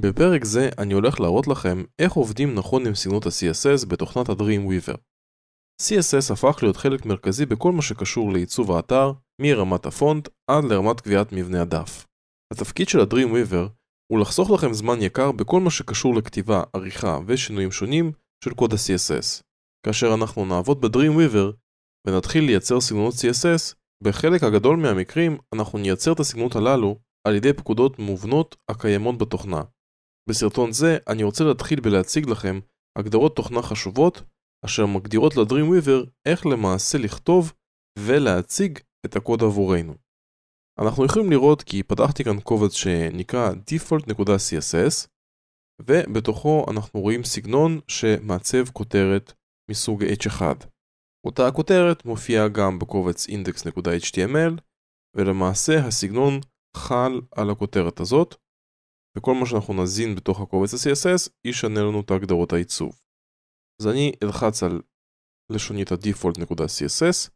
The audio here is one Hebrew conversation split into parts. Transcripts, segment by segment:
בפרק זה אני הולך להראות לכם איך עובדים נכון עם סגנות ה-CSS בתוכנת ה-Dreamweaver. CSS הפך להיות חלק מרכזי בכל מה שקשור לעיצוב האתר, מרמת הפונט עד לרמת קביעת מבנה הדף. התפקיד של ה-Dreamweaver הוא לחסוך לכם זמן יקר בכל מה שקשור לכתיבה, עריכה ושינויים שונים של קוד ה-CSS. כאשר אנחנו נעבוד ב-Dreamweaver ונתחיל לייצר סגנונות CSS, בחלק הגדול מהמקרים אנחנו נייצר את הסגנונות הללו על ידי פקודות מובנות הקיימות בתוכנה. בסרטון זה אני רוצה להתחיל בלהציג לכם הגדרות תוכנה חשובות אשר מגדירות לדרימוויבר איך למעשה לכתוב ולהציג את הקוד עבורנו. אנחנו יכולים לראות כי פתחתי כאן קובץ שנקרא default.css ובתוכו אנחנו רואים סגנון שמעצב כותרת מסוג h1. אותה הכותרת מופיעה גם בקובץ index.html ולמעשה הסגנון חל על הכותרת הזאת וכל מה שאנחנו נזין בתוך הקובץ ה-CSS ישנה לנו את הגדרות העיצוב. אז אני אלחץ על לשונית ה-default.css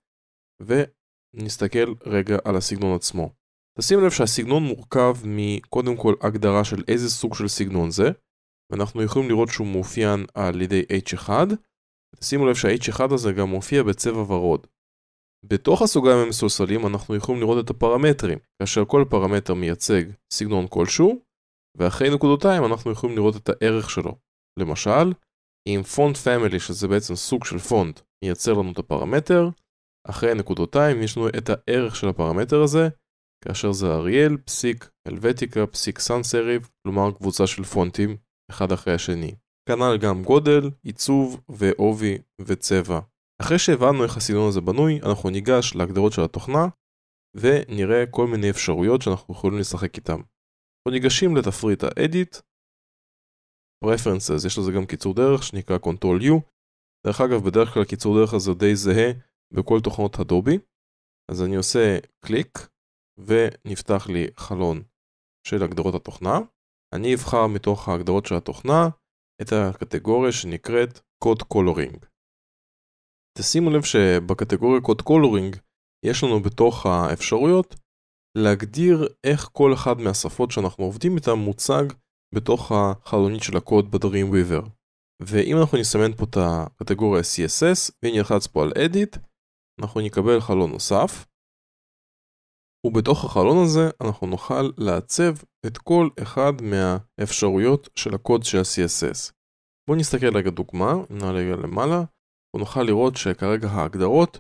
ונסתכל רגע על הסגנון עצמו. תשים לב שהסגנון מורכב מקודם כל הגדרה של איזה סוג של סגנון זה ואנחנו יכולים לראות שהוא מאופיין על ידי h1 תשימו לב שה-h1 הזה גם מופיע בצבע ורוד. בתוך הסוגריים המסולסלים אנחנו יכולים לראות את הפרמטרים כאשר כל פרמטר מייצג סגנון כלשהו ואחרי נקודותיים אנחנו יכולים לראות את הערך שלו. למשל, אם פונט פמילי, שזה בעצם סוג של פונט, מייצר לנו את הפרמטר, אחרי הנקודותיים יש לנו את הערך של הפרמטר הזה, כאשר זה אריאל, פסיק, הלבטיקה, פסיק סאנסריב, כלומר קבוצה של פונטים, אחד אחרי השני. כנ"ל גם גודל, עיצוב ועובי וצבע. אחרי שהבנו איך הסגנון הזה בנוי, אנחנו ניגש להגדרות של התוכנה ונראה כל מיני אפשרויות שאנחנו יכולים לשחק איתן. אנחנו ניגשים לתפריט ה-Edit Preferences, יש לזה גם קיצור דרך שנקרא Control U דרך אגב, בדרך כלל קיצור דרך הזה די זהה בכל תוכנות אדובי אז אני עושה קליק ונפתח לי חלון של הגדרות התוכנה אני אבחר מתוך ההגדרות של התוכנה את הקטגוריה שנקראת קוד קולורינג. תשימו לב שבקטגוריה קוד קולורינג יש לנו בתוך האפשרויות להגדיר איך כל אחד מהשפות שאנחנו עובדים איתן מוצג בתוך החלונית של הקוד ב-Dreamweaver. ואם אנחנו נסמן פה את הקטגוריה CSS ונלחץ פה על Edit, אנחנו נקבל חלון נוסף. ובתוך החלון הזה אנחנו נוכל לעצב את כל אחד מהאפשרויות של הקוד של ה-CSS. בואו נסתכל רגע דוגמה, נעלה רגע למעלה, ונוכל לראות שכרגע ההגדרות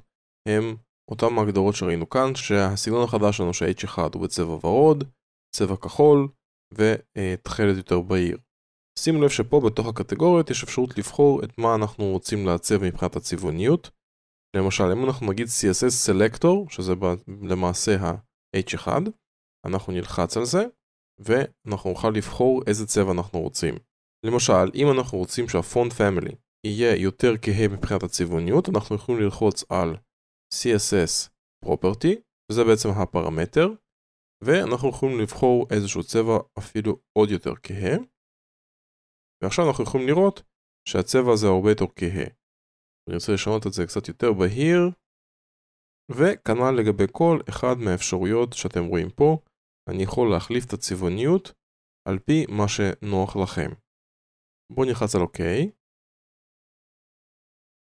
הם אותם הגדרות שראינו כאן, שהסגנון החדש שלנו שה-H1 הוא בצבע ורוד, צבע כחול ותכלת יותר בהיר. שימו לב שפה בתוך הקטגוריות יש אפשרות לבחור את מה אנחנו רוצים לעצב מבחינת הצבעוניות. למשל, אם אנחנו נגיד CSS Selector, שזה למעשה ה-H1, אנחנו נלחץ על זה, ואנחנו נוכל לבחור איזה צבע אנחנו רוצים. למשל, אם אנחנו רוצים שה-Font Family יהיה יותר כהה מבחינת הצבעוניות, אנחנו יכולים ללחוץ על css property, שזה בעצם הפרמטר, ואנחנו יכולים לבחור איזשהו צבע אפילו עוד יותר כהה. ועכשיו אנחנו יכולים לראות שהצבע הזה הרבה יותר כהה. אני רוצה לשנות את זה קצת יותר בהיר, וכנ"ל לגבי כל אחד מהאפשרויות שאתם רואים פה, אני יכול להחליף את הצבעוניות על פי מה שנוח לכם. בואו נלחץ על אוקיי,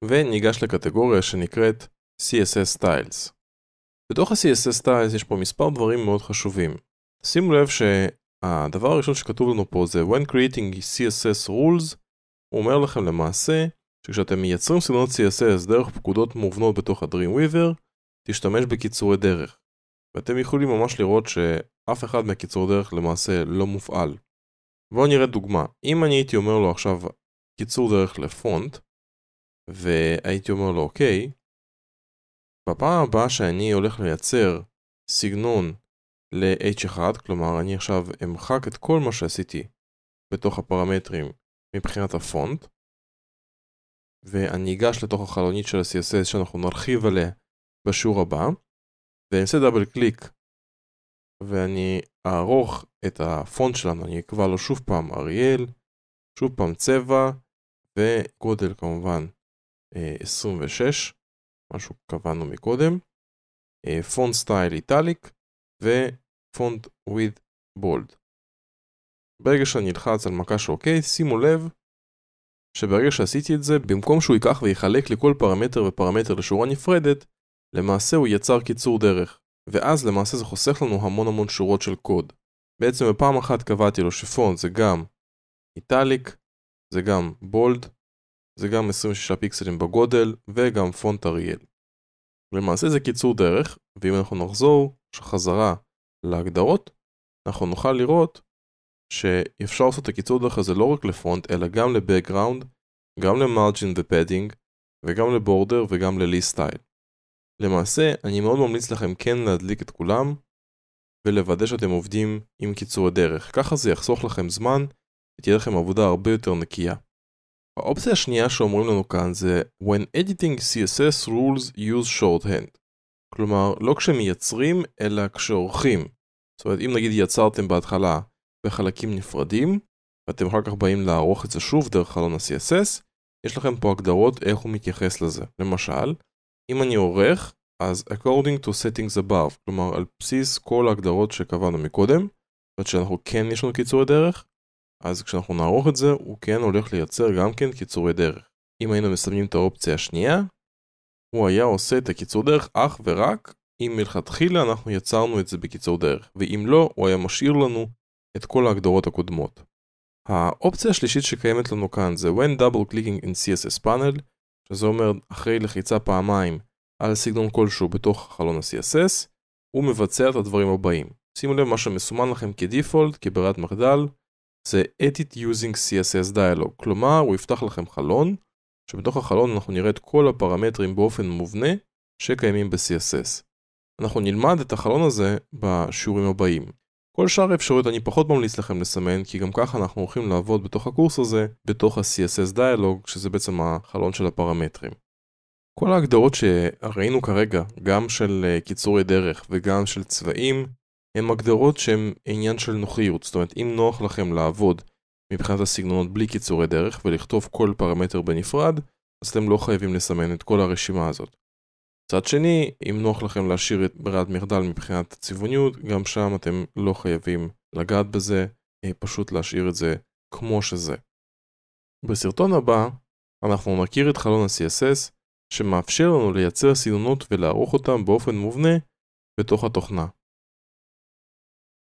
וניגש לקטגוריה שנקראת CSS Styles. בתוך ה-CSS Styles יש פה מספר דברים מאוד חשובים. שימו לב שהדבר הראשון שכתוב לנו פה זה When creating CSS rules, הוא אומר לכם למעשה שכשאתם מייצרים סגנונות CSS דרך פקודות מובנות בתוך ה-Dreamweaver, תשתמש בקיצורי דרך. ואתם יכולים ממש לראות שאף אחד מהקיצורי דרך למעשה לא מופעל. בואו נראה דוגמה. אם אני הייתי אומר לו עכשיו קיצור דרך לפונט, והייתי אומר לו אוקיי, בפעם הבאה שאני הולך לייצר סגנון ל-h1, כלומר אני עכשיו אמחק את כל מה שעשיתי בתוך הפרמטרים מבחינת הפונט, ואני אגש לתוך החלונית של ה-CSS שאנחנו נרחיב עליה בשיעור הבא, ואני אעשה דאבל קליק ואני אערוך את הפונט שלנו, אני אקבע לו שוב פעם אריאל, שוב פעם צבע וגודל כמובן 26 אה, משהו קבענו מקודם, פונט סטייל איטליק ופונט וויד בולד. ברגע שאני אלחץ על מקש אוקיי, שימו לב שברגע שעשיתי את זה, במקום שהוא ייקח ויחלק לכל פרמטר ופרמטר לשורה נפרדת, למעשה הוא יצר קיצור דרך, ואז למעשה זה חוסך לנו המון המון שורות של קוד. בעצם בפעם אחת קבעתי לו שפונט זה גם איטליק, זה גם בולד, זה גם 26 פיקסלים בגודל וגם פונט אריאל. למעשה זה קיצור דרך, ואם אנחנו נחזור חזרה להגדרות, אנחנו נוכל לראות שאפשר לעשות את הקיצור דרך הזה לא רק לפונט, אלא גם לבקגראונד, גם למרג'ין ופדינג, וגם לבורדר וגם לליסט סטייל. למעשה, אני מאוד ממליץ לכם כן להדליק את כולם, ולוודא שאתם עובדים עם קיצור הדרך. ככה זה יחסוך לכם זמן, ותהיה לכם עבודה הרבה יותר נקייה. האופציה השנייה שאומרים לנו כאן זה When editing CSS rules use shorthand כלומר, לא כשמייצרים, אלא כשעורכים. זאת אומרת, אם נגיד יצרתם בהתחלה בחלקים נפרדים, ואתם אחר כך באים לערוך את זה שוב דרך חלון ה-CSS, יש לכם פה הגדרות איך הוא מתייחס לזה. למשל, אם אני עורך, אז according to settings above, כלומר על בסיס כל ההגדרות שקבענו מקודם, זאת אומרת שאנחנו כן יש לנו קיצורי דרך, אז כשאנחנו נערוך את זה, הוא כן הולך לייצר גם כן קיצורי דרך. אם היינו מסמנים את האופציה השנייה, הוא היה עושה את הקיצור דרך אך ורק אם מלכתחילה אנחנו יצרנו את זה בקיצור דרך, ואם לא, הוא היה משאיר לנו את כל ההגדרות הקודמות. האופציה השלישית שקיימת לנו כאן זה When Double Clicking in CSS Panel, שזה אומר אחרי לחיצה פעמיים על סגנון כלשהו בתוך חלון ה-CSS, הוא מבצע את הדברים הבאים. שימו לב מה שמסומן לכם כדפולט, כברירת מחדל, זה Edit using CSS Dialog, כלומר הוא יפתח לכם חלון, שבתוך החלון אנחנו נראה את כל הפרמטרים באופן מובנה שקיימים ב-CSS. אנחנו נלמד את החלון הזה בשיעורים הבאים. כל שאר האפשרויות אני פחות ממליץ לכם לסמן, כי גם ככה אנחנו הולכים לעבוד בתוך הקורס הזה, בתוך ה-CSS Dialog, שזה בעצם החלון של הפרמטרים. כל ההגדרות שראינו כרגע, גם של אה, קיצורי דרך וגם של צבעים, הן הגדרות שהן עניין של נוחיות, זאת אומרת אם נוח לכם לעבוד מבחינת הסגנונות בלי קיצורי דרך ולכתוב כל פרמטר בנפרד, אז אתם לא חייבים לסמן את כל הרשימה הזאת. מצד שני, אם נוח לכם להשאיר את ברירת מרדל מבחינת הצבעוניות, גם שם אתם לא חייבים לגעת בזה, אה, פשוט להשאיר את זה כמו שזה. בסרטון הבא אנחנו נכיר את חלון ה-CSS שמאפשר לנו לייצר סגנונות ולערוך אותם באופן מובנה בתוך התוכנה.